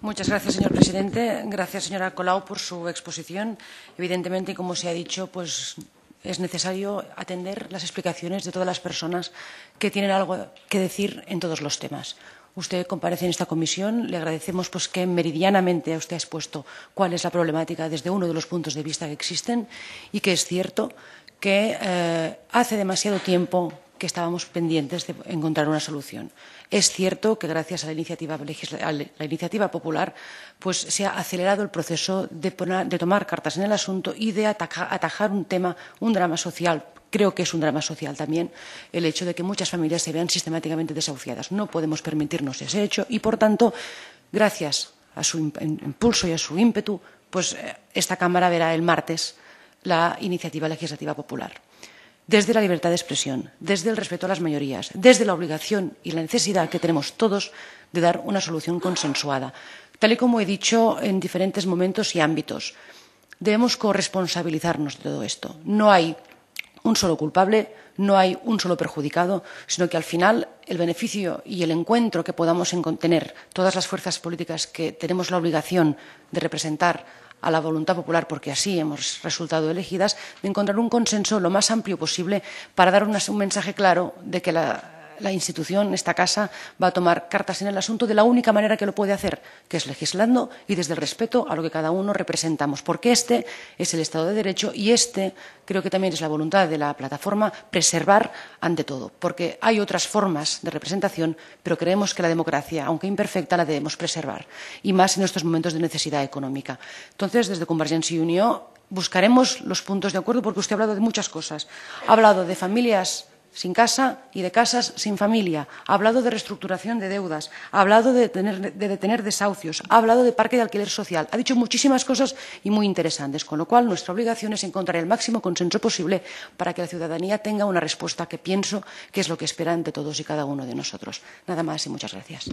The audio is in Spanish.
Muchas gracias, señor presidente. Gracias, señora Colau, por su exposición. Evidentemente, como se ha dicho, pues es necesario atender las explicaciones de todas las personas que tienen algo que decir en todos los temas. Usted comparece en esta comisión. Le agradecemos pues, que meridianamente usted ha expuesto cuál es la problemática desde uno de los puntos de vista que existen y que es cierto que eh, hace demasiado tiempo que estábamos pendientes de encontrar una solución. Es cierto que gracias a la iniciativa, popular pues, se ha acelerado el proceso de, tomar cartas en el asunto y de atajar un tema, un drama social creo que es un drama social también el hecho de que muchas familias se vean sistemáticamente desahuciadas. No podemos permitirnos ese hecho y, por tanto, gracias a su impulso y a su ímpetu, pues eh, esta Cámara verá el martes la iniciativa legislativa popular desde la libertad de expresión, desde el respeto a las mayorías, desde la obligación y la necesidad que tenemos todos de dar una solución consensuada, tal y como he dicho en diferentes momentos y ámbitos. Debemos corresponsabilizarnos de todo esto. No hay un solo culpable, no hay un solo perjudicado, sino que al final el beneficio y el encuentro que podamos tener todas las fuerzas políticas que tenemos la obligación de representar a la voluntad popular, porque así hemos resultado elegidas, de encontrar un consenso lo más amplio posible para dar un mensaje claro de que la la institución, esta casa, va a tomar cartas en el asunto de la única manera que lo puede hacer, que es legislando y desde el respeto a lo que cada uno representamos, porque este es el Estado de Derecho y este creo que también es la voluntad de la plataforma preservar ante todo, porque hay otras formas de representación, pero creemos que la democracia, aunque imperfecta, la debemos preservar, y más en estos momentos de necesidad económica. Entonces, desde Convergencia y Unión buscaremos los puntos de acuerdo, porque usted ha hablado de muchas cosas. Ha hablado de familias sin casa y de casas sin familia, ha hablado de reestructuración de deudas, ha hablado de detener, desahucios, ha hablado de parque de alquiler social, ha dicho muchísimas cosas y muy interesantes, con lo cual nuestra obligación es encontrar el máximo consenso posible para que la ciudadanía tenga una respuesta que pienso que es lo que esperan de todos y cada uno de nosotros. Nada más y muchas gracias.